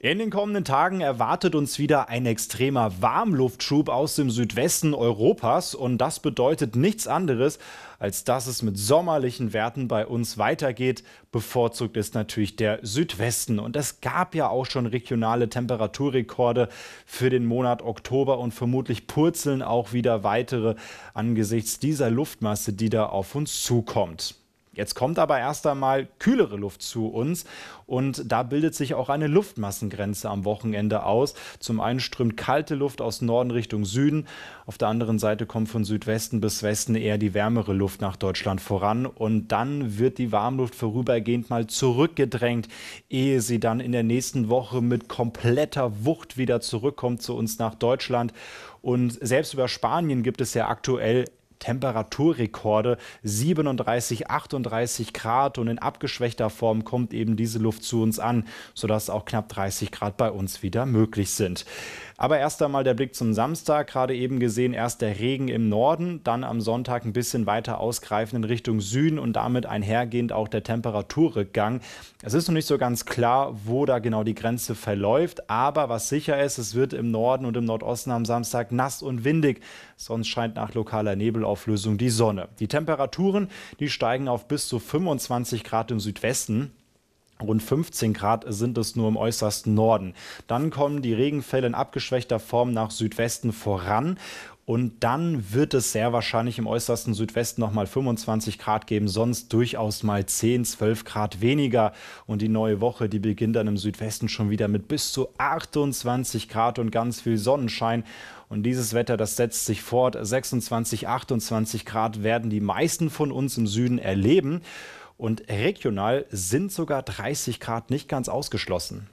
In den kommenden Tagen erwartet uns wieder ein extremer Warmluftschub aus dem Südwesten Europas und das bedeutet nichts anderes, als dass es mit sommerlichen Werten bei uns weitergeht. Bevorzugt ist natürlich der Südwesten und es gab ja auch schon regionale Temperaturrekorde für den Monat Oktober und vermutlich purzeln auch wieder weitere angesichts dieser Luftmasse, die da auf uns zukommt. Jetzt kommt aber erst einmal kühlere Luft zu uns und da bildet sich auch eine Luftmassengrenze am Wochenende aus. Zum einen strömt kalte Luft aus Norden Richtung Süden, auf der anderen Seite kommt von Südwesten bis Westen eher die wärmere Luft nach Deutschland voran und dann wird die Warmluft vorübergehend mal zurückgedrängt, ehe sie dann in der nächsten Woche mit kompletter Wucht wieder zurückkommt zu uns nach Deutschland. Und selbst über Spanien gibt es ja aktuell Temperaturrekorde 37, 38 Grad und in abgeschwächter Form kommt eben diese Luft zu uns an, sodass auch knapp 30 Grad bei uns wieder möglich sind. Aber erst einmal der Blick zum Samstag, gerade eben gesehen, erst der Regen im Norden, dann am Sonntag ein bisschen weiter ausgreifend in Richtung Süden und damit einhergehend auch der Temperaturrückgang. Es ist noch nicht so ganz klar, wo da genau die Grenze verläuft, aber was sicher ist, es wird im Norden und im Nordosten am Samstag nass und windig, sonst scheint nach lokaler Nebel Vollauflösung die Sonne. Die Temperaturen, die steigen auf bis zu 25 Grad im Südwesten. Rund 15 Grad sind es nur im äußersten Norden. Dann kommen die Regenfälle in abgeschwächter Form nach Südwesten voran. Und dann wird es sehr wahrscheinlich im äußersten Südwesten nochmal 25 Grad geben, sonst durchaus mal 10, 12 Grad weniger. Und die neue Woche, die beginnt dann im Südwesten schon wieder mit bis zu 28 Grad und ganz viel Sonnenschein. Und dieses Wetter, das setzt sich fort. 26, 28 Grad werden die meisten von uns im Süden erleben. Und regional sind sogar 30 Grad nicht ganz ausgeschlossen.